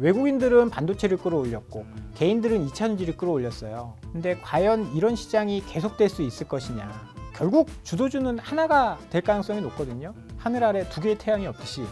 외국인들은 반도체를 끌어올렸고 음. 개인들은 2차전지를 끌어올렸어요. 근데 과연 이런 시장이 계속될 수 있을 것이냐. 결국 주도주는 하나가 될 가능성이 높거든요. 하늘 아래 두 개의 태양이 없듯이.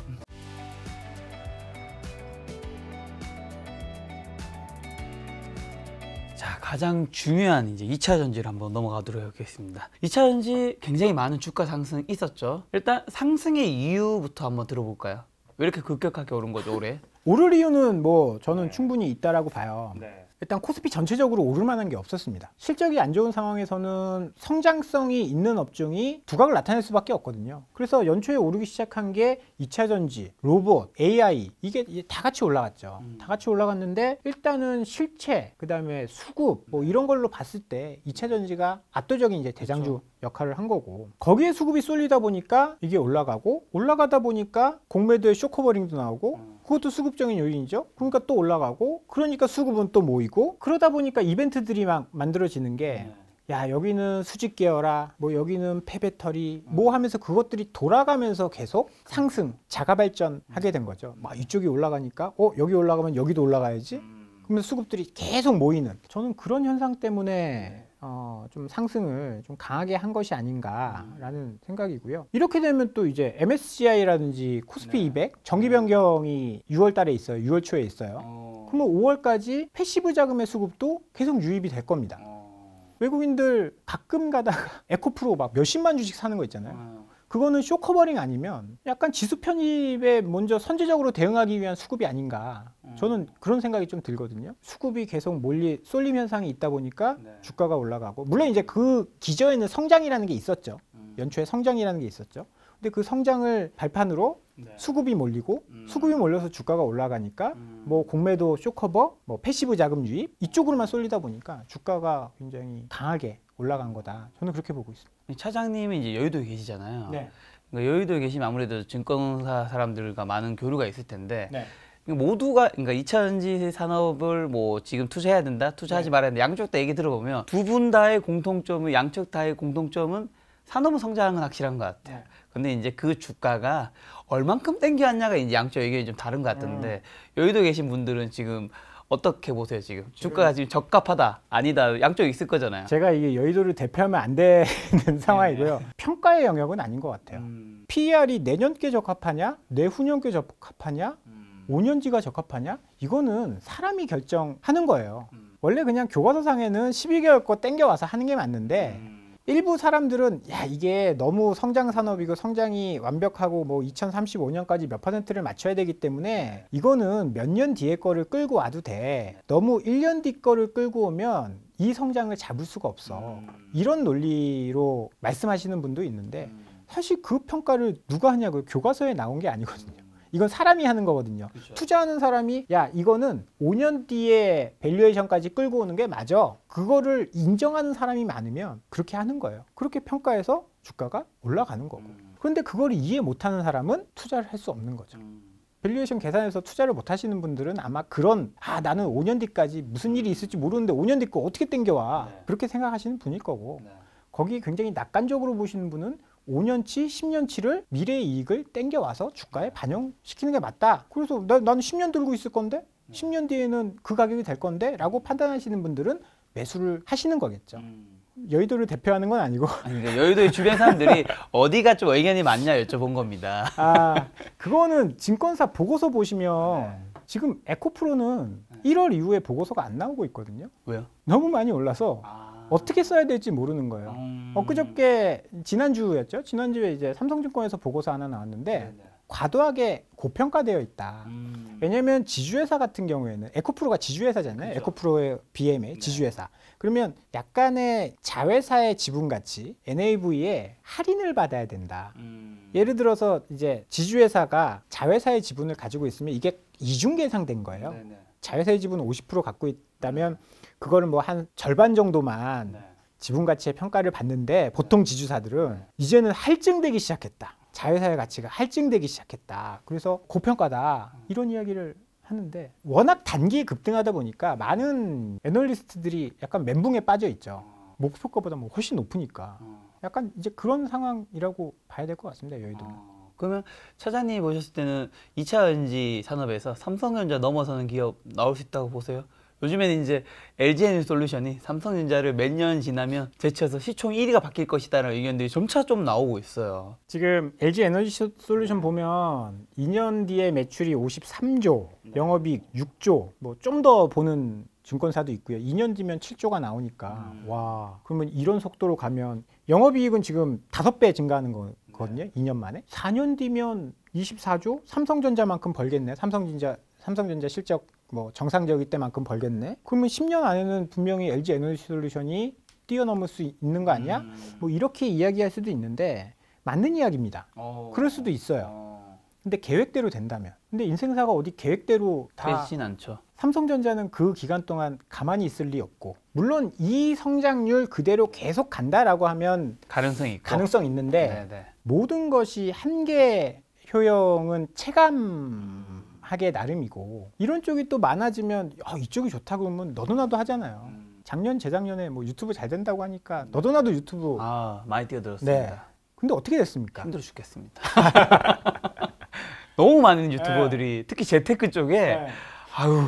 자, 가장 중요한 이제 2차 전지를 한번 넘어가도록 하겠습니다. 2차 전지 굉장히 많은 주가 상승 있었죠. 일단 상승의 이유부터 한번 들어볼까요? 왜 이렇게 급격하게 오른 거죠, 올해? 오를 이유는 뭐 저는 네. 충분히 있다라고 봐요. 네. 일단 코스피 전체적으로 오를 만한 게 없었습니다. 실적이 안 좋은 상황에서는 성장성이 있는 업종이 두각을 나타낼 수밖에 없거든요. 그래서 연초에 오르기 시작한 게 2차 전지, 로봇, AI 이게 다 같이 올라갔죠. 음. 다 같이 올라갔는데 일단은 실체, 그다음에 수급 뭐 네. 이런 걸로 봤을 때 2차 전지가 압도적인 이제 대장주 그렇죠. 역할을 한 거고 거기에 수급이 쏠리다 보니까 이게 올라가고 올라가다 보니까 공매도에 쇼커버링도 나오고 음. 그것도 수급적인 요인이죠. 그러니까 또 올라가고 그러니까 수급은 또 모이고 그러다 보니까 이벤트들이 막 만들어지는 게 네. 야, 여기는 수직 계열아, 뭐 여기는 폐배터리, 음. 뭐 하면서 그것들이 돌아가면서 계속 상승, 자가 발전하게 음. 된 거죠. 막 이쪽이 올라가니까, 어, 여기 올라가면 여기도 올라가야지. 음. 그러면 수급들이 계속 모이는. 저는 그런 현상 때문에 네. 어, 좀 상승을 좀 강하게 한 것이 아닌가라는 음. 생각이고요. 이렇게 되면 또 이제 MSCI라든지 코스피 네. 200 정기 변경이 6월 달에 있어요. 6월 초에 있어요. 어. 그러면 5월까지 뭐 패시브 자금의 수급도 계속 유입이 될 겁니다. 어. 외국인들 가끔 가다가 에코프로 막 몇십만 주씩 사는 거 있잖아요. 어. 그거는 쇼커버링 아니면 약간 지수 편입에 먼저 선제적으로 대응하기 위한 수급이 아닌가 음. 저는 그런 생각이 좀 들거든요. 수급이 계속 몰리 쏠림 현상이 있다 보니까 네. 주가가 올라가고 물론 이제 그 기저에는 성장이라는 게 있었죠. 음. 연초에 성장이라는 게 있었죠. 근데 그 성장을 발판으로 네. 수급이 몰리고 음. 수급이 몰려서 주가가 올라가니까 음. 뭐 공매도 쇼커버, 뭐 패시브 자금 유입 이쪽으로만 쏠리다 보니까 주가가 굉장히 강하게 올라간 거다. 저는 그렇게 보고 있습니다. 차장님이 이제 여의도에 계시잖아요. 네. 그러니까 여의도에 계시면 아무래도 증권사 사람들과 많은 교류가 있을 텐데 네. 모두가 그러니까 2차 전지 산업을 뭐 지금 투자해야 된다, 투자하지 네. 말아야 된다 양쪽 다 얘기 들어보면 두 분 다의 공통점은 양쪽 다의 공통점은 산업은 성장하는 건 확실한 것 같아요. 네. 근데 이제 그 주가가 얼만큼 땡겨왔냐가 이제 양쪽 의견이 좀 다른 것 같은데 음. 여의도 계신 분들은 지금 어떻게 보세요 지금? 주가가 지금 적합하다 아니다 양쪽 있을 거잖아요. 제가 이게 여의도를 대표하면 안 되는 상황이고요. 네. 평가의 영역은 아닌 것 같아요. 음. PER이 내년께 적합하냐, 내후년께 적합하냐, 음. 5년지가 적합하냐 이거는 사람이 결정하는 거예요. 음. 원래 그냥 교과서상에는 12개월 거 땡겨와서 하는 게 맞는데 음. 일부 사람들은 야 이게 너무 성장 산업이고 성장이 완벽하고 뭐 2035년까지 몇 퍼센트를 맞춰야 되기 때문에 이거는 몇 년 뒤에 거를 끌고 와도 돼 너무 1년 뒤 거를 끌고 오면 이 성장을 잡을 수가 없어 음. 이런 논리로 말씀하시는 분도 있는데 음. 사실 그 평가를 누가 하냐고요 교과서에 나온 게 아니거든요 이건 사람이 하는 거거든요. 그쵸. 그렇죠. 투자하는 사람이 야 이거는 5년 뒤에 밸류에이션까지 끌고 오는 게 맞아. 그거를 인정하는 사람이 많으면 그렇게 하는 거예요. 그렇게 평가해서 주가가 올라가는 거고. 음. 그런데 그걸 이해 못하는 사람은 투자를 할 수 없는 거죠. 음. 밸류에이션 계산해서 투자를 못 하시는 분들은 아마 그런 아 나는 5년 뒤까지 무슨 일이 음. 있을지 모르는데 5년 뒤거 어떻게 땡겨와 네. 그렇게 생각하시는 분일 거고 네. 거기 굉장히 낙관적으로 보시는 분은 5년치, 10년치를 미래의 이익을 땡겨와서 주가에 반영시키는 게 맞다. 그래서 나, 나는 10년 들고 있을 건데 10년 음. 뒤에는 그 가격이 될 건데 라고 판단하시는 분들은 매수를 하시는 거겠죠. 음. 여의도를 대표하는 건 아니고. 아니, 그러니까 여의도의 주변 사람들이 어디가 좀 의견이 맞냐 여쭤본 겁니다. 아, 그거는 증권사 보고서 보시면 네. 지금 에코프로는 네. 1월 이후에 보고서가 안 나오고 있거든요. 왜요? 너무 많이 올라서 아. 어떻게 써야 될지 모르는 거예요. 음. 엊그저께 지난주였죠. 지난주에 이제 삼성증권에서 보고서 하나 나왔는데 네네. 네. 과도하게 고평가되어 있다. 음. 왜냐하면 지주회사 같은 경우에는 에코프로가 지주회사잖아요. 그렇죠. 에코프로의 BMA 네. 지주회사. 그러면 약간의 자회사의 지분 가치 NAV에 할인을 받아야 된다. 음. 예를 들어서 이제 지주회사가 자회사의 지분을 가지고 있으면 이게 이중 계상된 거예요. 네네. 네. 자회사의 지분은 50% 갖고 있다 있다면 그거는 뭐 한 절반 정도만 네. 지분 가치의 평가를 받는데 보통 네. 지주사들은 네. 이제는 할증되기 시작했다. 자회사의 가치가 할증되기 시작했다. 그래서 고평가다. 음. 이런 이야기를 하는데 워낙 단기 급등하다 보니까 많은 애널리스트들이 약간 멘붕에 빠져 있죠. 음. 목표가보다 뭐 훨씬 높으니까. 음. 약간 이제 그런 상황이라고 봐야 될 것 같습니다. 여의도는. 아. 그러면 차장님이 보셨을 때는 이차 연지 산업에서 삼성전자 넘어서는 기업 나올 수 있다고 보세요? 요즘에는 이제 LG 에너지 솔루션이 삼성전자를 몇 년 지나면 제쳐서 시총 1위가 바뀔 것이다라는 의견들이 점차 좀 나오고 있어요. 지금 LG 에너지 솔루션 보면 2년 뒤에 매출이 53조, 영업이익 6조, 뭐 좀 더 보는 증권사도 있고요. 2년 뒤면 7조가 나오니까 음. 와 그러면 이런 속도로 가면 영업이익은 지금 5배 증가하는 거거든요. 네. 2년 만에 4년 뒤면 24조 삼성전자만큼 벌겠네. 삼성전자 삼성전자 실적 뭐 정상적일 때만큼 벌겠네. 그러면 10년 안에는 분명히 LG 에너지 솔루션이 뛰어넘을 수 있는 거 아니야? 음. 뭐 이렇게 이야기할 수도 있는데 맞는 이야기입니다. 오. 어. 그럴 수도 있어요. 오. 어. 근데 계획대로 된다면. 근데 인생사가 어디 계획대로 다 되진 않죠. 삼성전자는 그 기간 동안 가만히 있을 리 없고 물론 이 성장률 그대로 계속 간다라고 하면 가능성이 있고. 가능성 있는데 네네. 네. 모든 것이 한계 효용은 체감 음. 하게 나름이고 이런 쪽이 또 많아지면 어, 이쪽이 좋다고 하면 너도 나도 하잖아요. 음. 작년 재작년에 뭐 유튜브 잘 된다고 하니까 너도 나도 유튜브 아 많이 뛰어들었습니다. 네. 근데 어떻게 됐습니까? 힘들어 죽겠습니다. 너무 많은 유튜버들이 에. 네. 특히 재테크 쪽에 에. 네. 아유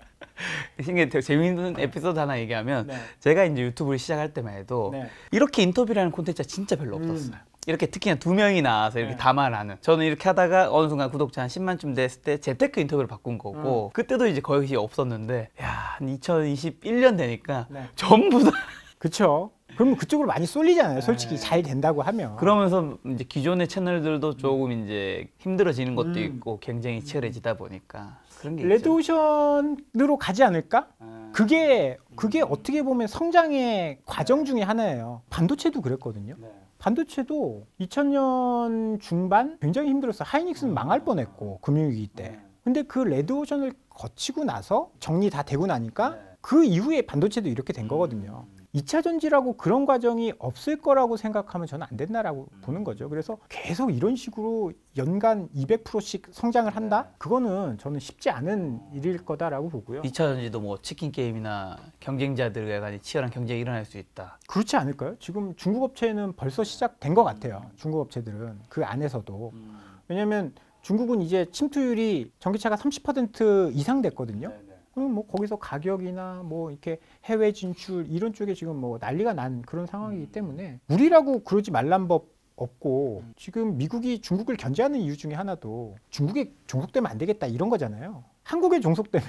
이게 되 재밌는 에피소드 하나 얘기하면 네. 제가 이제 유튜브를 시작할 때만 해도 네. 이렇게 인터뷰라는 콘텐츠가 진짜 별로 음. 없었어요. 음. 이렇게 특히나 두 명이 나와서 이렇게 네. 담아라는 저는 이렇게 하다가 어느 순간 구독자 한 10만쯤 됐을 때 재테크 인터뷰를 바꾼 거고 음. 그때도 이제 거의 없었는데 야 2021년 되니까 네. 전부 다 그쵸 그러면 그쪽으로 많이 쏠리잖아요. 솔직히 네. 잘 된다고 하면. 그러면서 이제 기존의 채널들도 조금 음. 이제 힘들어지는 것도 음. 있고 굉장히 치열해지다 보니까 그런 게 레드오션으로 가지 않을까? 아. 그게 그게 음. 어떻게 보면 성장의 과정 네. 중에 하나예요. 반도체도 그랬거든요. 네. 반도체도 2000년 중반 굉장히 힘들었어. 하이닉스는 아. 망할 뻔했고 금융위기 때. 네. 근데 그 레드오션을 거치고 나서 정리 다 되고 나니까 네. 그 이후에 반도체도 이렇게 된 거거든요. 2차 전지라고 그런 과정이 없을 거라고 생각하면 저는 안 된다라고 음. 보는 거죠. 그래서 계속 이런 식으로 연간 200%씩 성장을 한다? 네. 그거는 저는 쉽지 않은 일일 거다라고 보고요. 2차 전지도 뭐 치킨 게임이나 경쟁자들에 관한 치열한 경쟁이 일어날 수 있다. 그렇지 않을까요? 지금 중국 업체는 벌써 시작된 것 같아요. 음. 중국 업체들은 그 안에서도. 음. 왜냐하면 중국은 이제 침투율이 전기차가 30% 이상 됐거든요. 네네. 네. 그럼 뭐 거기서 가격이나 뭐 이렇게 해외 진출 이런 쪽에 지금 뭐 난리가 난 그런 상황이기 음. 때문에 우리라고 그러지 말란 법 없고 음. 지금 미국이 중국을 견제하는 이유 중에 하나도 중국에 종속되면 안 되겠다 이런 거잖아요. 한국에 종속되면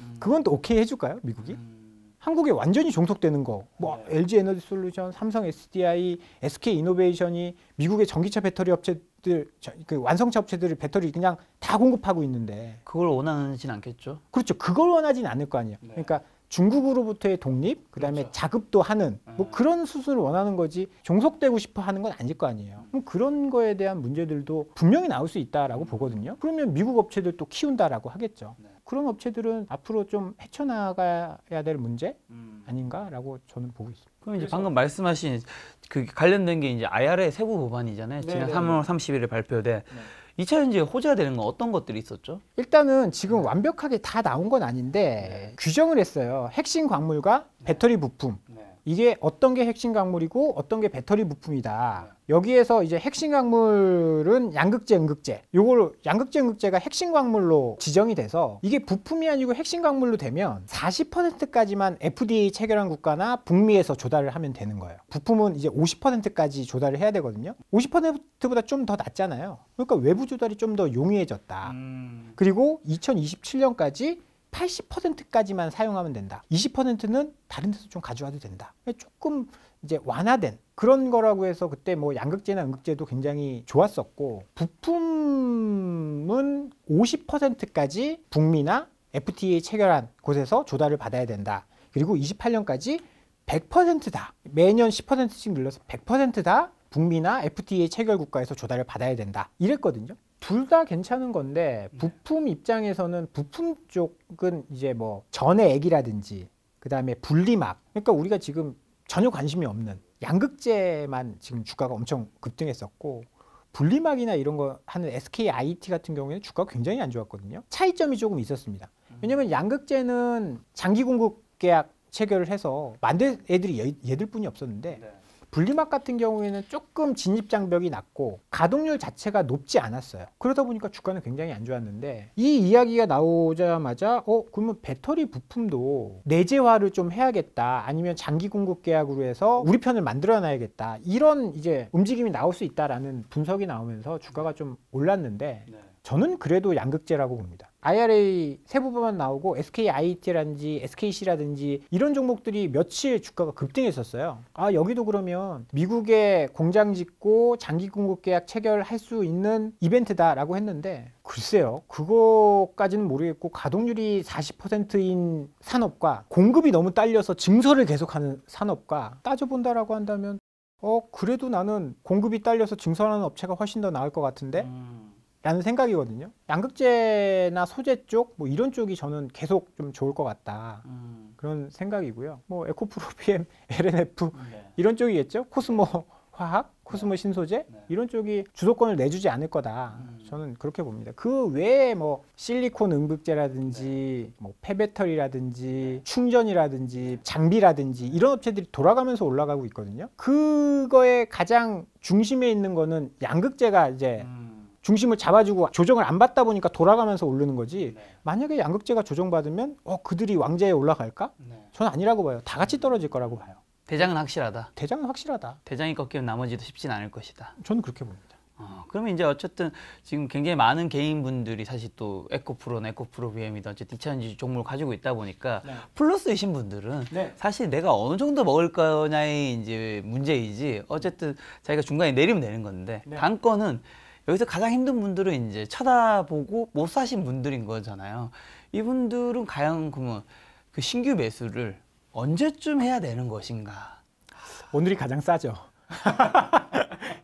음. 그건 또 오케이 해줄까요 미국이? 한국에 완전히 종속되는 거, 뭐 LG 네. 에너지 솔루션, 삼성 SDI, SK 이노베이션이 미국의 전기차 배터리 업체 기업들 그 완성차 업체들이 배터리 그냥 다 공급하고 있는데 그걸 원하진 않겠죠. 그렇죠. 그걸 원하진 않을 거 아니에요. 네. 그러니까 중국으로부터의 독립, 그다음에 그렇죠. 자급도 하는 네. 뭐 그런 수순을 원하는 거지 종속되고 싶어 하는 건 아닐 거 아니에요. 그럼 그런 거에 대한 문제들도 분명히 나올 수 있다라고 보거든요. 그러면 미국 업체들 또 키운다라고 하겠죠. 네. 그런 업체들은 앞으로 좀 헤쳐나가야 될 문제 음. 아닌가라고 저는 보고 있습니다. 그럼 이제 방금 말씀하신 그 관련된 게 이제 IRA 세부 법안이잖아요. 네, 지난 네 3월 30일에 발표돼. 네. 2차 현지 호재가 되는 건 어떤 것들이 있었죠? 일단은 지금 네. 완벽하게 다 나온 건 아닌데 네. 규정을 했어요. 핵심 광물과 배터리 부품, 네. 이게 어떤 게 핵심 강물이고 어떤 게 배터리 부품이다. 여기에서 이제 핵심 강물은 양극재, 음극재. 요걸 양극재, 음극재가 핵심 강물로 지정이 돼서 이게 부품이 아니고 핵심 강물로 되면 40%까지만 FDA 체결한 국가나 북미에서 조달을 하면 되는 거예요. 부품은 이제 50%까지 조달을 해야 되거든요. 50%보다 좀 더 낮잖아요. 그러니까 외부 조달이 좀 더 용이해졌다. 음... 그리고 2027년까지 80%까지만 사용하면 된다. 20%는 다른 데서 좀 가져와도 된다. 그러니까 조금 이제 완화된 그런 거라고 해서 그때 뭐 양극재나 음극재도 굉장히 좋았었고 부품은 50%까지 북미나 FTA 체결한 곳에서 조달을 받아야 된다. 그리고 28년까지 100%다. 매년 10%씩 늘려서 100%다 북미나 FTA 체결 국가에서 조달을 받아야 된다. 이랬거든요. 둘다 괜찮은 건데 네. 부품 입장에서는 부품 쪽은 이제 뭐 전의 액이라든지 그다음에 분리막 그러니까 우리가 지금 전혀 관심이 없는 양극재만 지금 주가가 엄청 급등했었고 분리막이나 이런 거 하는 SK IT 같은 경우에는 주가가 굉장히 안 좋았거든요. 차이점이 조금 있었습니다. 음. 왜냐면 양극재는 장기 공급 계약 체결을 해서 만든 애들이 얘들뿐이 없었는데 네. 분리막 같은 경우에는 조금 진입 장벽이 낮고 가동률 자체가 높지 않았어요. 그러다 보니까 주가는 굉장히 안 좋았는데 이 이야기가 나오자마자 어 그러면 배터리 부품도 내재화를 좀 해야겠다 아니면 장기 공급 계약으로 해서 우리 편을 만들어 놔야겠다 이런 이제 움직임이 나올 수 있다라는 분석이 나오면서 주가가 좀 올랐는데 네. 저는 그래도 양극재라고 봅니다. IRA 세부만 나오고 SKIT라든지 SKC라든지 이런 종목들이 며칠 주가가 급등했었어요. 아 여기도 그러면 미국에 공장 짓고 장기 공급 계약 체결할 수 있는 이벤트다라고 했는데 글쎄요. 그거까지는 모르겠고 가동률이 40%인 산업과 공급이 너무 딸려서 증설을 계속하는 산업과 따져본다라고 한다면 어 그래도 나는 공급이 딸려서 증설하는 업체가 훨씬 더 나을 것 같은데 음. 라는 생각이거든요. 양극재나 소재 쪽, 뭐 이런 쪽이 저는 계속 좀 좋을 것 같다. 음. 그런 생각이고요. 뭐 에코프로 p 엠 LNF 네. 이런 쪽이겠죠. 코스모 네. 화학, 코스모 네. 신소재 네. 이런 쪽이 주도권을 내주지 않을 거다. 음. 저는 그렇게 봅니다. 그 외에 뭐 실리콘 응극재라든지뭐 네. 폐배터리라든지 네. 충전이라든지 장비라든지 이런 업체들이 돌아가면서 올라가고 있거든요. 그거에 가장 중심에 있는 거는 양극재가 이제 음. 중심을 잡아주고 조정을 안 받다 보니까 돌아가면서 오르는 거지 네. 만약에 양극재가 조정받으면 어 그들이 왕좌에 올라갈까? 네. 저는 아니라고 봐요. 다 같이 떨어질 거라고 봐요. 대장은 확실하다. 대장은 확실하다. 대장이 꺾이면 나머지도 쉽진 않을 것이다. 저는 그렇게 봅니다. 어, 그러면 이제 어쨌든 지금 굉장히 많은 개인분들이 사실 또 에코프로나 에코프로 BM이든 어쨌든 2차전지 종목을 가지고 있다 보니까 네. 플러스이신 분들은 네. 사실 내가 어느 정도 먹을 거냐의 이제 문제이지 어쨌든 자기가 중간에 내리면 되는 건데 네. 당권은 여기서 가장 힘든 분들은 이제 쳐다보고 못 사신 분들인 거잖아요. 이분들은 과연 그러면 그 신규 매수를 언제쯤 해야 되는 것인가? 오늘이 가장 싸죠.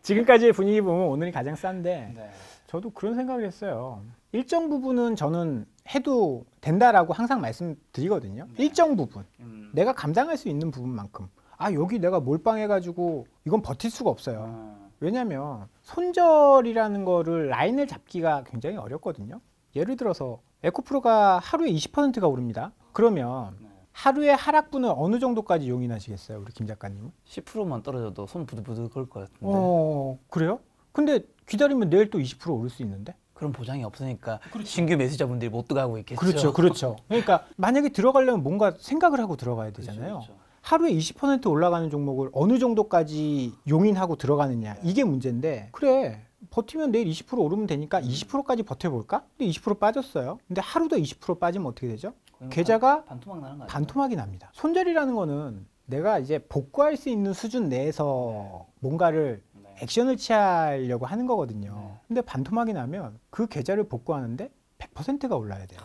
지금까지의 분위기 보면 오늘이 가장 싼데 네. 저도 그런 생각을 했어요. 일정 부분은 저는 해도 된다라고 항상 말씀드리거든요. 네. 일정 부분. 음. 내가 감당할 수 있는 부분만큼. 아, 여기 내가 몰빵해가지고 이건 버틸 수가 없어요. 음. 왜냐하면 손절이라는 거를 라인을 잡기가 굉장히 어렵거든요. 예를 들어서 에코프로가 하루에 20%가 오릅니다. 그러면 네. 하루에 하락분은 어느 정도까지 용인하시겠어요, 우리 김 작가님은? 10%만 떨어져도 손 부들부들 걸것 같은데. 어, 그래요? 근데 기다리면 내일 또 20% 오를 수 있는데? 그런 보장이 없으니까 그렇죠. 신규 매수자분들이 못 들어가고 있겠죠. 그렇죠, 그렇죠. 그러니까 만약에 들어가려면 뭔가 생각을 하고 들어가야 그렇죠, 되잖아요. 그렇죠, 그렇죠. 하루에 20% 올라가는 종목을 어느 정도까지 용인하고 들어가느냐 네. 이게 문제인데 그래 버티면 내일 20% 오르면 되니까 20%까지 음. 버텨볼까? 근데 20% 빠졌어요. 근데 하루 더20% 빠지면 어떻게 되죠? 계좌가 반, 토막 나는 거 반토막이 납니다. 손절이라는 거는 내가 이제 복구할 수 있는 수준 내에서 네. 뭔가를 네. 액션을 취하려고 하는 거거든요. 네. 근데 반토막이 나면 그 계좌를 복구하는데 100%가 올라야 돼요.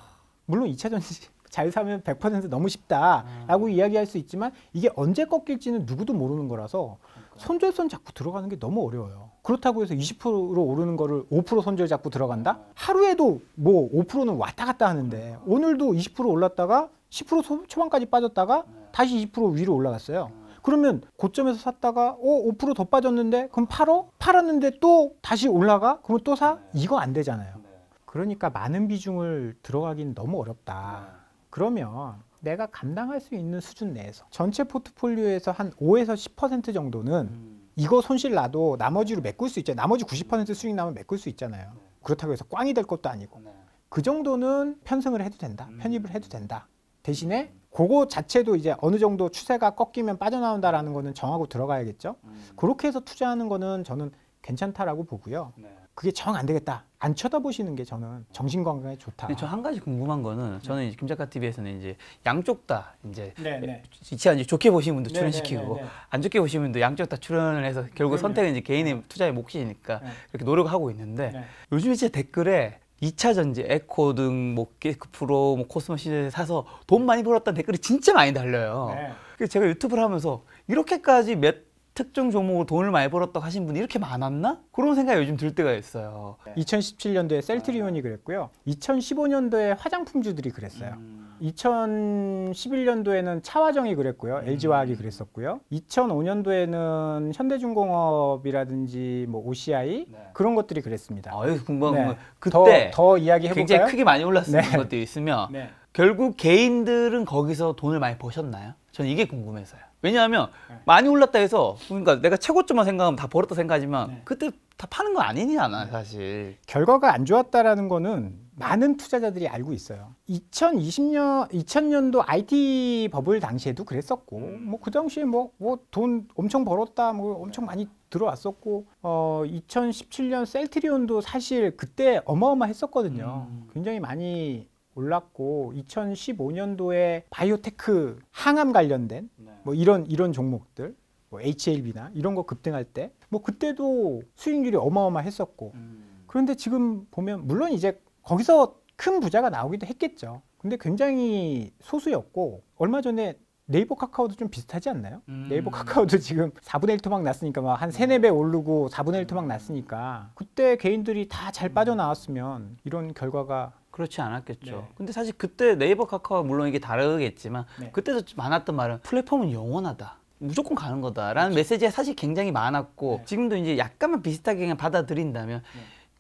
물론 2차 전지 잘사면100% 너무 쉽다라고 음. 이야기할 수 있지만 이게 언제 꺾일지는 누구도 모르는 거라서 그러니까. 손절선 자꾸 들어가는 게 너무 어려워요. 그렇다고 해서 20% 오르는 거를 5% 손절 잡고 들어간다? 하루에도 뭐 5%는 왔다 갔다 하는데 그러니까. 오늘도 20% 올랐다가 10% 초반까지 빠졌다가 네. 다시 20% 위로 올라갔어요. 음. 그러면 고점에서 샀다가 어, 5%더 빠졌는데 그럼 팔어? 팔았는데 또 다시 올라가? 그러면 또 사? 네. 이거 안 되잖아요. 네. 그러니까 많은 비중을 들어가긴 너무 어렵다. 그러면 내가 감당할 수 있는 수준 내에서 전체 포트폴리오에서 한 5에서 10% 정도는 음. 이거 손실 나도 나머지로 메꿀 수 있잖아요. 나머지 90% 음. 수익 나면 메꿀 수 있잖아요. 네. 그렇다고 해서 꽝이 될 것도 아니고 네. 그 정도는 편승을 해도 된다. 음. 편입을 해도 된다. 대신에 음. 그거 자체도 이제 어느 정도 추세가 꺾이면 빠져나온다라는 거는 정하고 들어가야겠죠. 음. 그렇게 해서 투자하는 거는 저는 괜찮다라고 보고요. 네. 그게 정 안 되겠다. 안 쳐다보시는 게 저는 정신 건강에 좋다. 저 한 가지 궁금한 거는 네. 저는 이제 김작가 TV에서는 이제 양쪽 다 이제 이한 네, 네. 이제 좋게 보시는 분도 출연시키고 안 좋게 보시는 분도 양쪽 다 출연을 해서 결국 선택은 이제 개인의 투자의 몫이니까 이렇게 노력을 하고 있는데 요즘에 제 댓글에 2차 전지, 에코 등, 뭐, 게크 프로, 뭐, 코스모 시즌에 사서 돈 많이 벌었다는 댓글이 진짜 많이 달려요. 네. 그래서 제가 유튜브를 하면서 이렇게까지 몇 특정 종목으로 돈을 많이 벌었다고 하신 분이 이렇게 많았나? 그런 생각이 요즘 들 때가 있어요. 2017년도에 셀트리온이 아. 그랬고요. 2015년도에 화장품주들이 그랬어요. 2011년도에는 음. 차화정이 그랬고요. 음. LG화학이 그랬었고요. 2005년도에는 현대중공업이라든지 뭐 OCI 네. 그런 것들이 그랬습니다. 아, 여기서 궁금한 네. 건 그때 더, 더 이야기 해볼까요? 굉장히 크게 많이 올랐었는 네. 것도 있으면 네. 결국 개인들은 거기서 돈을 많이 버셨나요? 저는 이게 궁금해서요. 왜냐하면 네. 많이 올랐다 해서 그러니까 내가 최고점만 생각하면 다 벌었다 생각하지만 네. 그때 다 파는 건 아니잖아 네. 사실 결과가 안 좋았다라는 거는 많은 투자자들이 알고 있어요 2020년 2000년도 IT 버블 당시에도 그랬었고 음. 뭐그 당시에 뭐 뭐 돈 엄청 벌었다 뭐 엄청 많이 들어왔었고 어 2017년 셀트리온도 사실 그때 어마어마했었거든요 음. 굉장히 많이 올랐고 2015년도에 바이오테크 항암 관련된 네. 뭐 이런 이런 종목들 뭐 HLB나 이런 거 급등할 때 뭐 그때도 수익률이 어마어마했었고 음. 그런데 지금 보면 물론 이제 거기서 큰 부자가 나오기도 했겠죠. 근데 굉장히 소수였고 얼마 전에 네이버 카카오도 좀 비슷하지 않나요? 음. 네이버 카카오도 지금 4분의 1 토막 났으니까 막한 3, 4배 오르고 4분의 1 토막 음. 났으니까 그때 개인들이 다잘 음. 빠져나왔으면 이런 결과가 그렇지 않았겠죠. 네. 근데 사실 그때 네이버 카카오 물론 이게 다르겠지만 네. 그때도 많았던 말은 플랫폼은 영원하다. 무조건 가는 거다라는 그렇 메시지가 사실 굉장히 많았고 네. 지금도 이제 약간만 비슷하게 그냥 받아들인다면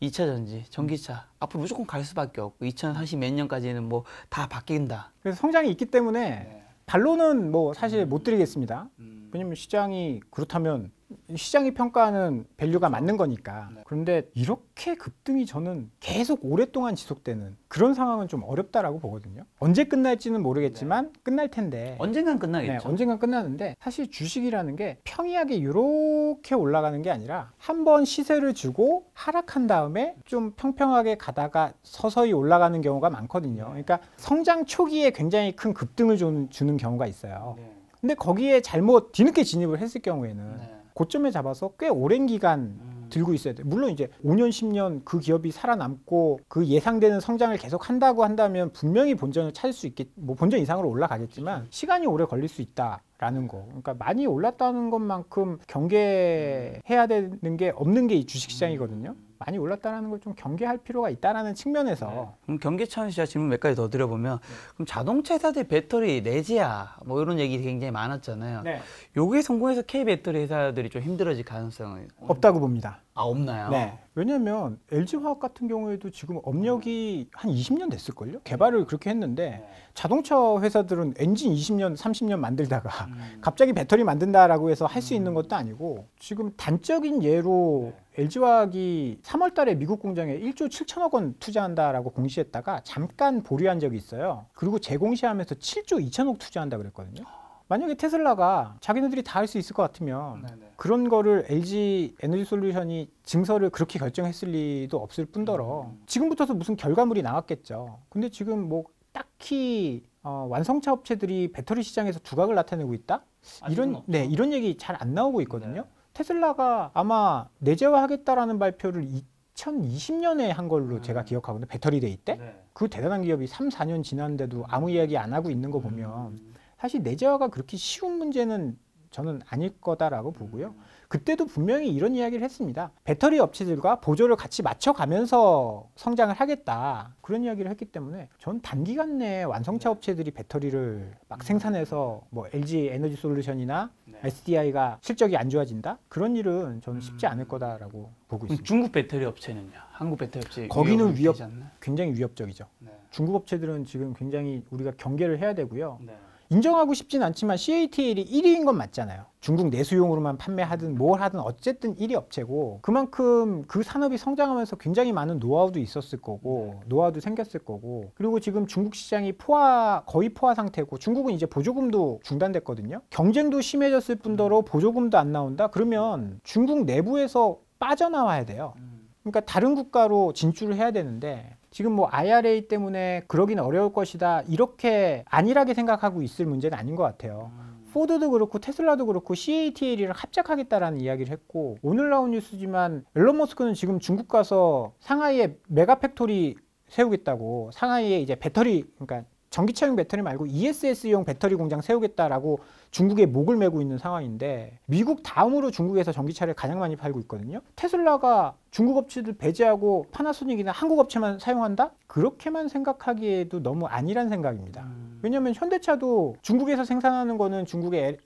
2차 전지, 전기차 음. 앞으로 무조건 갈 수밖에 없고 2040 몇 년까지는 뭐 다 바뀐다. 그래서 성장이 있기 때문에 네. 반론은 뭐 사실 음. 못 드리겠습니다. 음. 왜냐면 시장이 그렇다면 시장이 평가하는 밸류가 맞는 거니까 네. 그런데 이렇게 급등이 저는 계속 오랫동안 지속되는 그런 상황은 좀 어렵다라고 보거든요 언제 끝날지는 모르겠지만 네. 끝날 텐데 언젠간 네, 끝나겠죠 네, 언젠간 끝나는데 사실 주식이라는 게 평이하게 이렇게 올라가는 게 아니라 한 번 시세를 주고 하락한 다음에 좀 평평하게 가다가 서서히 올라가는 경우가 많거든요 그러니까 성장 초기에 굉장히 큰 급등을 주는 경우가 있어요 근데 거기에 잘못 뒤늦게 진입을 했을 경우에는 네. 고점에 잡아서 꽤 오랜 기간 음. 들고 있어야 돼. 물론 이제 5년, 10년 그 기업이 살아남고 그 예상되는 성장을 계속 한다고 한다면 분명히 본전을 찾을 수 있겠, 뭐 본전 이상으로 올라가겠지만 그렇죠. 시간이 오래 걸릴 수 있다. 라는 거. 그러니까 많이 올랐다는 것만큼 경계해야 되는 게 없는 게 이 주식시장이거든요. 많이 올랐다라는 걸 좀 경계할 필요가 있다라는 측면에서 네. 그럼 경계 차원에가 질문 몇 가지 더 드려보면 네. 그럼 자동차 회사들 배터리 내지야뭐 이런 얘기 굉장히 많았잖아요. 네. 요게 성공해서 K 배터리 회사들이 좀 힘들어질 가능성은 어, 없다고 봅니다. 아 없나요? 네. 왜냐하면 LG 화학 같은 경우에도 지금 업력이 한 20년 됐을걸요. 개발을 네. 그렇게 했는데 네. 자동차 회사들은 엔진 20년, 30년 만들다가 음. 갑자기 배터리 만든다라고 해서 할수 음. 있는 것도 아니고 지금 단적인 예로. 네. LG화학이 3월 달에 미국 공장에 1조 7천억 원 투자한다라고 공시했다가 잠깐 보류한 적이 있어요. 그리고 재공시하면서 7조 2천억 투자한다 그랬거든요. 만약에 테슬라가 자기네들이 다 할 수 있을 것 같으면 네네. 네. 그런 거를 LG 에너지 솔루션이 증서를 그렇게 결정했을 리도 없을 뿐더러 음. 지금부터서 무슨 결과물이 나왔겠죠. 근데 지금 뭐 딱히 어, 완성차 업체들이 배터리 시장에서 두각을 나타내고 있다? 이런 네 이런 얘기 잘 안 나오고 있거든요. 네. 테슬라가 아마 내재화하겠다라는 발표를 2020년에 한 걸로 음. 제가 기억하거든요. 배터리 데이 때. 네. 그 대단한 기업이 3, 4년 지났는데도 아무 이야기 안 하고 있는 거 보면 음. 사실 내재화가 그렇게 쉬운 문제는 저는 아닐 거다라고 보고요. 음. 그때도 분명히 이런 이야기를 했습니다. 배터리 업체들과 보조를 같이 맞춰가면서 성장을 하겠다. 그런 이야기를 했기 때문에 전 단기간 내에 완성차 네. 업체들이 배터리를 막 음. 생산해서 뭐 LG 에너지 솔루션이나 네. SDI가 실적이 안 좋아진다? 그런 일은 저는 쉽지 음. 않을 거다라고 보고 있습니다. 중국 배터리 업체는요? 한국 배터리 업체 거기는 위협 굉장히 위협적이죠. 네. 중국 업체들은 지금 굉장히 우리가 경계를 해야 되고요. 네. 인정하고 싶진 않지만 CATL이 1위인 건 맞잖아요. 중국 내수용으로만 판매하든 뭘 하든 어쨌든 1위 업체고 그만큼 그 산업이 성장하면서 굉장히 많은 노하우도 있었을 거고 노하우도 생겼을 거고 그리고 지금 중국 시장이 포화 거의 포화 상태고 중국은 이제 보조금도 중단됐거든요. 경쟁도 심해졌을 뿐더러 보조금도 안 나온다. 그러면 중국 내부에서 빠져나와야 돼요. 음. 그러니까 다른 국가로 진출을 해야 되는데 지금 뭐 IRA 때문에 그러긴 어려울 것이다 이렇게 안일하게 생각하고 있을 문제는 아닌 것 같아요. 음. 포드도 그렇고 테슬라도 그렇고 CATL이랑 합작하겠다라는 이야기를 했고 오늘 나온 뉴스지만 앨런 머스크는 지금 중국 가서 상하이에 메가팩토리 세우겠다고 상하이에 이제 배터리 그러니까 전기차용 배터리 말고 ESS용 배터리 공장 세우겠다라고 중국에 목을 메고 있는 상황인데 미국 다음으로 중국에서 전기차를 가장 많이 팔고 있거든요. 테슬라가 중국 업체들 배제하고 파나소닉이나 한국 업체만 사용한다? 그렇게만 생각하기에도 너무 아니란 생각입니다. 음. 왜냐하면 현대차도 중국에서 생산하는 거는 중국의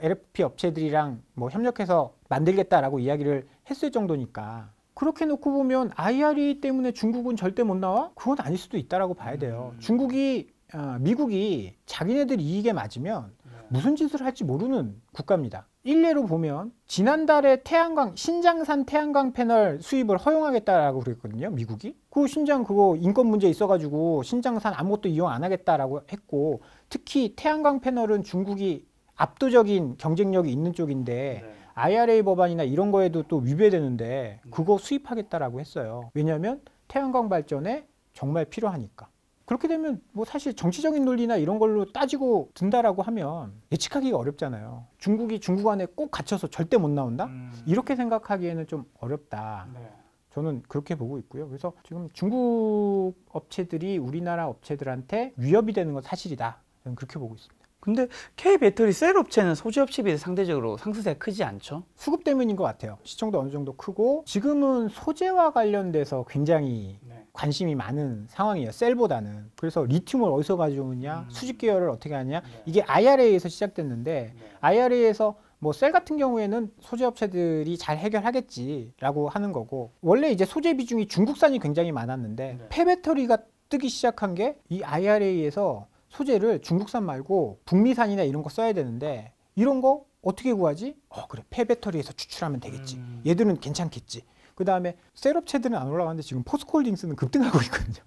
LFP 어, 업체들이랑 뭐 협력해서 만들겠다라고 이야기를 했을 정도니까 그렇게 놓고 보면 IRA 때문에 중국은 절대 못 나와? 그건 아닐 수도 있다라고 봐야 돼요. 음. 중국이 어, 미국이 자기네들 이익에 맞으면 네. 무슨 짓을 할지 모르는 국가입니다. 일례로 보면 지난달에 태양광 신장산 태양광 패널 수입을 허용하겠다라고 그랬거든요. 미국이 그 신장 그거 인권 문제 있어가지고 신장산 아무것도 이용 안 하겠다라고 했고 특히 태양광 패널은 중국이 압도적인 경쟁력이 있는 쪽인데 네. IRA 법안이나 이런 거에도 또 위배되는데 음. 그거 수입하겠다라고 했어요. 왜냐하면 태양광 발전에 정말 필요하니까. 그렇게 되면 뭐 사실 정치적인 논리나 이런 걸로 따지고 든다라고 하면 예측하기가 어렵잖아요. 중국이 중국 안에 꼭 갇혀서 절대 못 나온다? 음. 이렇게 생각하기에는 좀 어렵다. 네. 저는 그렇게 보고 있고요. 그래서 지금 중국 업체들이 우리나라 업체들한테 위협이 되는 건 사실이다. 저는 그렇게 보고 있습니다. 근데 K 배터리 셀 업체는 소재 업체에 비해서 상대적으로 상승세가 크지 않죠? 수급 때문인 것 같아요. 시청도 어느 정도 크고 지금은 소재와 관련돼서 굉장히 네. 관심이 많은 상황이에요. 셀보다는. 그래서 리튬을 어디서 가져오느냐, 음. 수직 계열을 어떻게 하냐. 네. 이게 IRA에서 시작됐는데 네. IRA에서 뭐 셀 같은 경우에는 소재 업체들이 잘 해결하겠지라고 하는 거고 원래 이제 소재 비중이 중국산이 굉장히 많았는데 네. 폐배터리가 뜨기 시작한 게 이 IRA에서 소재를 중국산 말고 북미산이나 이런 거 써야 되는데 이런 거 어떻게 구하지? 어 그래 폐배터리에서 추출하면 되겠지. 음. 얘들은 괜찮겠지. 그 다음에 셀업체들은 안 올라가는데 지금 포스코홀딩스는 급등하고 있거든요.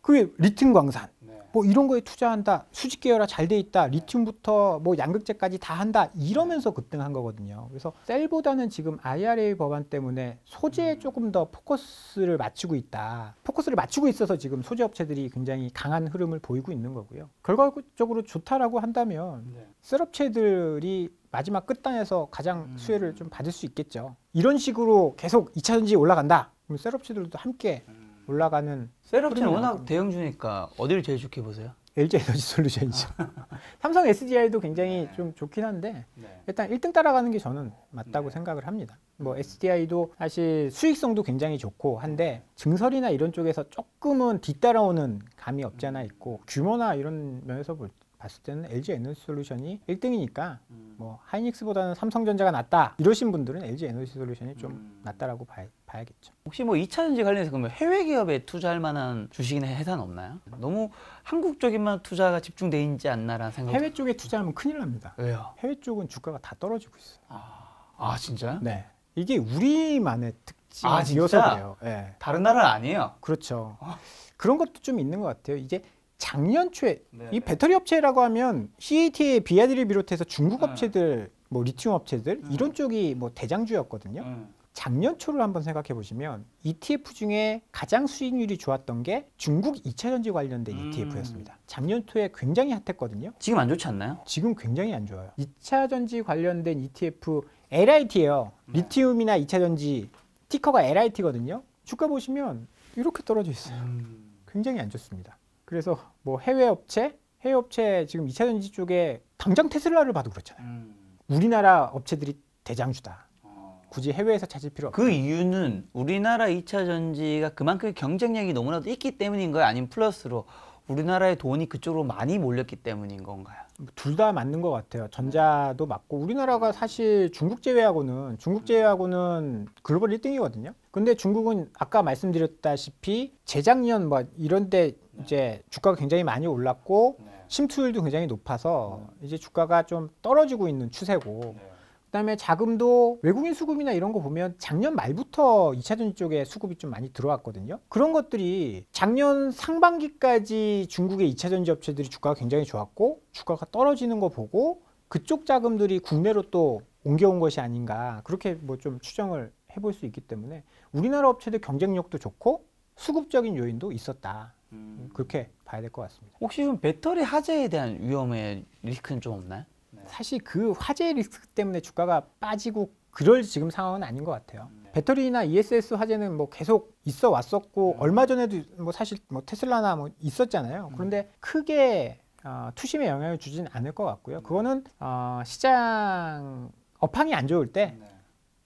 그게 리튬 광산 네. 뭐 이런 거에 투자한다 수직 계열화 잘 돼 있다 리튬부터 뭐 양극재까지 다 한다 이러면서 네. 급등한 거거든요 그래서 셀보다는 지금 IRA 법안 때문에 소재에 음. 조금 더 포커스를 맞추고 있다 포커스를 맞추고 있어서 지금 소재 업체들이 굉장히 강한 흐름을 보이고 있는 거고요 결과적으로 좋다라고 한다면 네. 셀업체들이 마지막 끝단에서 가장 음. 수혜를 좀 받을 수 있겠죠. 이런 식으로 계속 2차 전지 올라간다. 그럼 셋업체들도 함께 음. 올라가는 셋업체는 워낙 대형주니까 어디를 제일 좋게 보세요? LG 에너지 솔루션이죠. 아. 삼성 SDI도 굉장히 네. 좀 좋긴 한데 네. 일단 1등 따라가는 게 저는 맞다고 네. 생각을 합니다. 뭐 SDI도 음. 사실 수익성도 굉장히 좋고 한데 네. 증설이나 이런 쪽에서 조금은 뒤따라오는 감이 없지 않아 음. 있고 규모나 이런 면에서 볼 봤을 때는 LG 에너지 솔루션이 1등이니까 음. 뭐 하이닉스보다는 삼성전자가 낫다 이러신 분들은 LG 에너지 솔루션이 좀 음. 낫다라고 봐야, 겠죠 혹시 뭐 2차전지 관련해서 그러면 해외 기업에 투자할 만한 주식이나 회사는 없나요? 너무 한국 쪽에만 투자가 집중돼 있지 않나라는 생각. 해외 쪽에 투자하면 큰일 납니다. 왜요? 해외 쪽은 주가가 다 떨어지고 있어요. 아, 아 진짜요? 네. 이게 우리만의 특징 이어서 그래요. 네. 다른 나라는 아니에요. 그렇죠. 어. 그런 것도 좀 있는 것 같아요. 이제 작년 초에 네이 네. 배터리 업체라고 하면 CAT의 비아디를 비롯해서 중국 네. 업체들 뭐 리튬 업체들 네. 이런 쪽이 뭐 대장주였거든요. 작년 초를 한번 생각해 보시면 ETF 중에 가장 수익률이 좋았던 게 중국 2차 전지 관련된 음. ETF였습니다. 작년 초에 굉장히 핫했거든요. 지금 안 좋지 않나요? 지금 굉장히 안 좋아요. 2차 전지 관련된 ETF LIT예요. 네. 리튬이나 2차 전지 티커가 LIT거든요. 주가 보시면 이렇게 떨어져 있어요. 음. 굉장히 안 좋습니다. 그래서 뭐 해외 업체, 해외 업체 지금 이차 전지 쪽에 당장 테슬라를 봐도 그렇잖아요. 음. 우리나라 업체들이 대장주다. 어. 굳이 해외에서 찾을 필요 없고그 이유는 우리나라 이차 전지가 그만큼 경쟁력이 너무나도 있기 때문인 거예요? 아니면 플러스로 우리나라의 돈이 그쪽으로 많이 몰렸기 때문인 건가요? 둘 다 맞는 것 같아요. 전자도 음. 맞고 우리나라가 사실 중국 제외하고는 중국 제외하고는 글로벌 1등이거든요. 근데 중국은 아까 말씀드렸다시피 재작년 뭐 이런데 네. 이제 주가가 굉장히 많이 올랐고 네. 침투율도 굉장히 높아서 네. 이제 주가가 좀 떨어지고 있는 추세고 그다음에 자금도 외국인 수급이나 이런 거 보면 작년 말부터 이차전지 쪽에 수급이 좀 많이 들어왔거든요. 그런 것들이 작년 상반기까지 중국의 이차전지 업체들이 주가가 굉장히 좋았고 주가가 떨어지는 거 보고 그쪽 자금들이 국내로 또 옮겨온 것이 아닌가 그렇게 뭐 좀 추정을 해볼 수 있기 때문에 우리나라 업체들 경쟁력도 좋고 수급적인 요인도 있었다. 음. 그렇게 봐야 될 것 같습니다. 혹시 좀 배터리 화재에 대한 위험의 리스크는 좀 없나요? 네. 사실 그 화재 리스크 때문에 주가가 빠지고 그럴 지금 상황은 아닌 것 같아요. 네. 배터리나 ESS 화재는 뭐 계속 있어 왔었고 음. 얼마 전에도 뭐 사실 뭐 테슬라나 뭐 있었잖아요. 음. 그런데 크게 어, 투심에 영향을 주진 않을 것 같고요. 음. 그거는 어, 시장 업황이 안 좋을 때 네.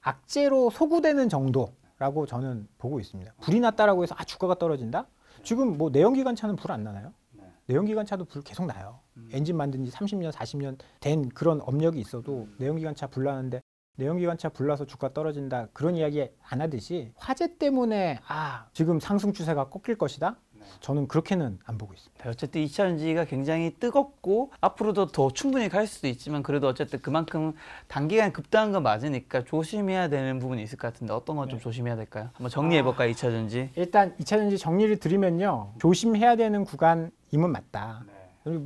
악재로 소구되는 정도라고 저는 보고 있습니다. 불이 났다라고 해서 아 주가가 떨어진다? 지금 뭐 내연기관차는 불 안 나나요? 네. 내연기관차도 불 계속 나요. 음. 엔진 만든 지 30년, 40년 된 그런 업력이 있어도 음. 내연기관차 불 나는데 내연기관차 불나서 주가 떨어진다 그런 이야기 안 하듯이 화재 때문에 아 지금 상승 추세가 꺾일 것이다 저는 그렇게는 안 보고 있습니다. 네, 어쨌든 2차전지가 굉장히 뜨겁고 앞으로도 더 충분히 갈 수도 있지만 그래도 어쨌든 그만큼 단기간 급등한 건 맞으니까 조심해야 되는 부분이 있을 것 같은데 어떤 건좀 네. 조심해야 될까요? 한번 정리해볼까요? 아, 2차전지. 일단 2차전지 정리를 드리면요. 조심해야 되는 구간임은 맞다. 네.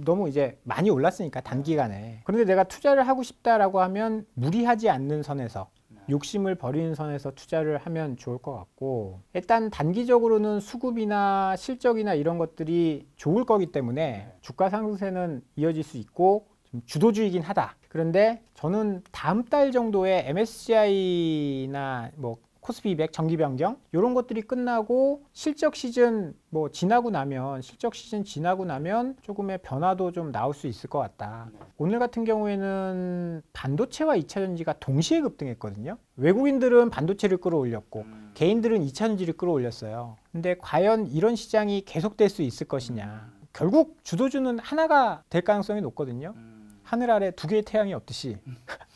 너무 이제 많이 올랐으니까 단기간에 그런데 내가 투자를 하고 싶다라고 하면 무리하지 않는 선에서 욕심을 버리는 선에서 투자를 하면 좋을 것 같고 일단 단기적으로는 수급이나 실적이나 이런 것들이 좋을 거기 때문에 네. 주가 상승세는 이어질 수 있고 좀 주도주이긴 하다. 그런데 저는 다음 달 정도에 MSCI나 뭐 코스피 200 정기 변경 이런 것들이 끝나고 실적 시즌 뭐 지나고 나면 실적 시즌 지나고 나면 조금의 변화도 좀 나올 수 있을 것 같다. 오늘 같은 경우에는 반도체와 2차전지가 동시에 급등했거든요. 외국인들은 반도체를 끌어올렸고 음. 개인들은 2차전지를 끌어올렸어요. 근데 과연 이런 시장이 계속될 수 있을 것이냐. 음. 결국 주도주는 하나가 될 가능성이 높거든요. 음. 하늘 아래 두 개의 태양이 없듯이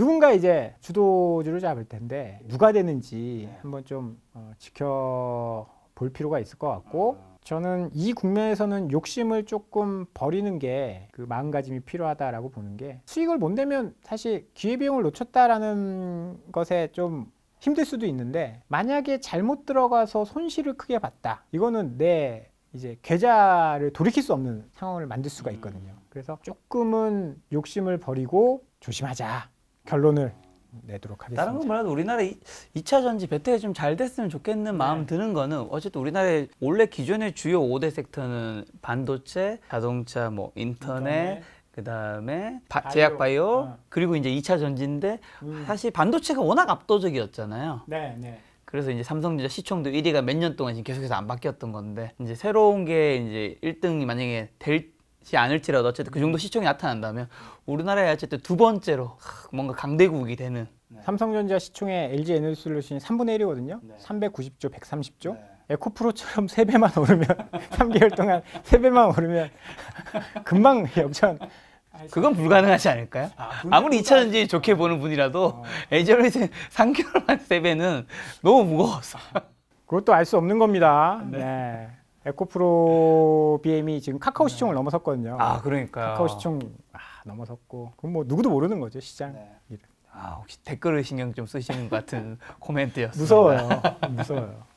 누군가 이제 주도주를 잡을 텐데 누가 되는지 네. 한번 좀 어, 지켜볼 필요가 있을 것 같고 아. 저는 이 국면에서는 욕심을 조금 버리는 게 그 마음가짐이 필요하다라고 보는 게 수익을 못 내면 사실 기회비용을 놓쳤다라는 것에 좀 힘들 수도 있는데 만약에 잘못 들어가서 손실을 크게 봤다 이거는 내 이제 계좌를 돌이킬 수 없는 상황을 만들 수가 음. 있거든요 그래서 조금은 욕심을 버리고 조심하자 결론을 내도록 하겠습니다. 다른 건 몰라도 우리나라 2차 전지 배터리 좀 잘 됐으면 좋겠는 마음 네. 드는 거는 어쨌든 우리나라의 원래 기존의 주요 5대 섹터는 반도체, 자동차, 뭐 인터넷, 인터넷. 그다음에 바, 바이오. 제약 바이오 어. 그리고 이제 2차 전지인데 음. 사실 반도체가 워낙 압도적이었잖아요. 네, 네. 그래서 이제 삼성전자 시총도 1위가 몇 년 동안 지금 계속해서 안 바뀌었던 건데 이제 새로운 게 이제 1등이 만약에 될지 않을지라도 어쨌든 그 정도 시청이 나타난다면 우리나라에 어쨌든 두 번째로 뭔가 강대국이 되는 네. 삼성전자 시총의 LG 에너지 솔루션이 3분의 1이거든요. 네. 390조, 130조. 네. 에코프로처럼 세배만 오르면 3개월 동안 세배만 오르면 금방 역전 그건 불가능하지 않을까요? 아, 무리 2차전지 좋게 보는 분이라도 에 어. 에저리스 3개월만 세배는 너무 무거웠어. 그것도 알 수 없는 겁니다. 네. 네. 에코프로 BM이 지금 카카오 네. 시총을 넘어섰거든요. 아 그러니까 카카오 시총 아, 넘어섰고 그럼 뭐 누구도 모르는 거죠 시장. 네. 아 혹시 댓글을 신경 좀 쓰시는 것 같은 코멘트였습니 무서워요, 무서워요.